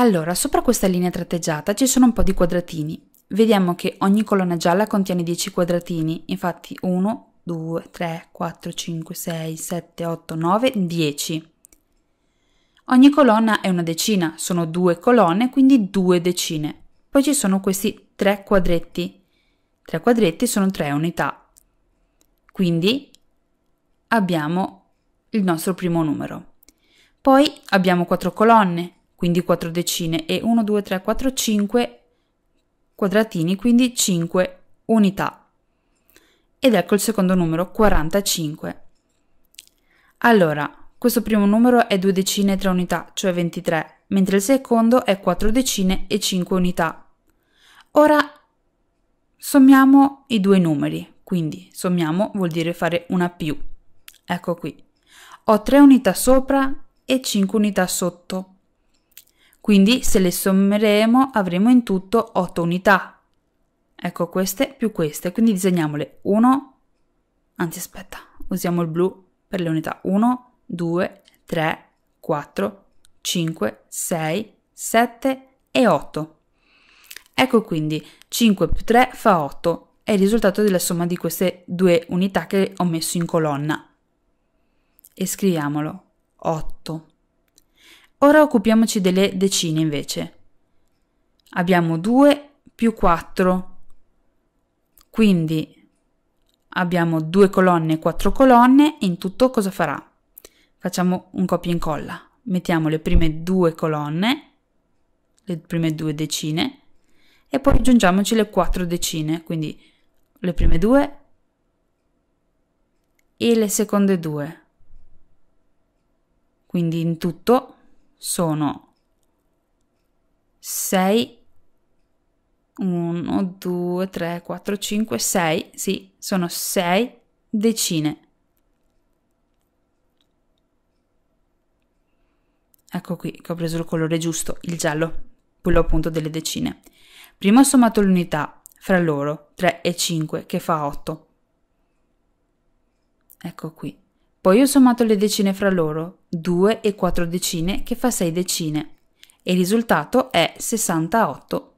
Allora, sopra questa linea tratteggiata ci sono un po' di quadratini. Vediamo che ogni colonna gialla contiene 10 quadratini, infatti 1, 2, 3, 4, 5, 6, 7, 8, 9, 10. Ogni colonna è una decina, sono due colonne, quindi due decine. Poi ci sono questi tre quadretti. Tre quadretti sono tre unità. Quindi abbiamo il nostro primo numero. Poi abbiamo quattro colonne, quindi 4 decine, e 1, 2, 3, 4, 5 quadratini, quindi 5 unità. Ed ecco il secondo numero, 45. Allora, questo primo numero è 2 decine e 3 unità, cioè 23, mentre il secondo è 4 decine e 5 unità. Ora sommiamo i due numeri, quindi sommiamo vuol dire fare una più. Ecco qui. Ho 3 unità sopra e 5 unità sotto. Quindi se le sommeremo avremo in tutto 8 unità. Ecco queste più queste, quindi disegniamole 1, anzi aspetta, usiamo il blu per le unità 1, 2, 3, 4, 5, 6, 7 e 8. Ecco quindi 5 più 3 fa 8, è il risultato della somma di queste due unità che ho messo in colonna. E scriviamolo 8 Ora occupiamoci delle decine invece. Abbiamo 2 più 4, quindi abbiamo due colonne 4 colonne, in tutto cosa farà? Facciamo un copia e incolla. Mettiamo le prime due colonne, le prime due decine, e poi aggiungiamoci le quattro decine, quindi le prime due e le seconde due. Quindi in tutto sono 6, 1, 2, 3, 4, 5, 6, sì, sono 6 decine. Ecco qui che ho preso il colore giusto, il giallo, quello appunto delle decine. Prima ho sommato l'unità fra loro, 3 e 5, che fa 8. Ecco qui. Poi ho sommato le decine fra loro, 2 e 4 decine che fa 6 decine, e il risultato è 68.